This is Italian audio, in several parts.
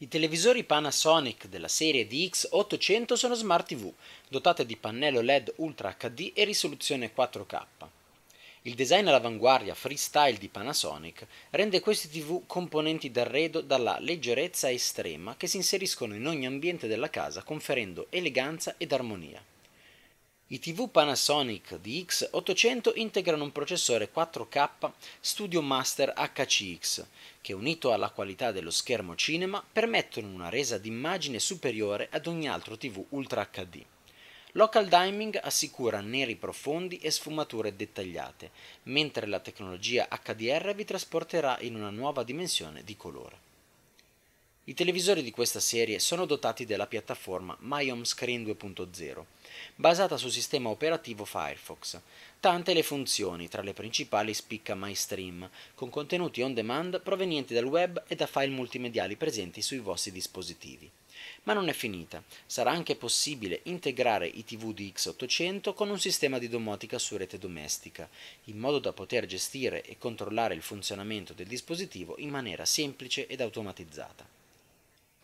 I televisori Panasonic della serie DX800 sono smart TV, dotate di pannello LED Ultra HD e risoluzione 4K. Il design all'avanguardia freestyle di Panasonic rende questi TV componenti d'arredo dalla leggerezza estrema che si inseriscono in ogni ambiente della casa conferendo eleganza ed armonia. I TV Panasonic DX800 integrano un processore 4K Studio Master HCX che unito alla qualità dello schermo cinema permettono una resa d'immagine superiore ad ogni altro TV Ultra HD. Local Diming assicura neri profondi e sfumature dettagliate, mentre la tecnologia HDR vi trasporterà in una nuova dimensione di colore. I televisori di questa serie sono dotati della piattaforma MyHome Screen 2.0, basata sul sistema operativo Firefox. Tante le funzioni, tra le principali spicca MyStream, con contenuti on demand provenienti dal web e da file multimediali presenti sui vostri dispositivi. Ma non è finita, sarà anche possibile integrare i TV di X800 con un sistema di domotica su rete domestica, in modo da poter gestire e controllare il funzionamento del dispositivo in maniera semplice ed automatizzata.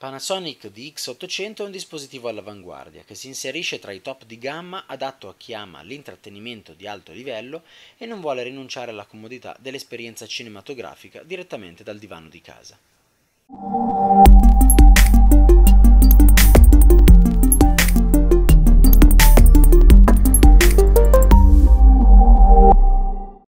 Panasonic DX800 è un dispositivo all'avanguardia che si inserisce tra i top di gamma adatto a chi ama l'intrattenimento di alto livello e non vuole rinunciare alla comodità dell'esperienza cinematografica direttamente dal divano di casa.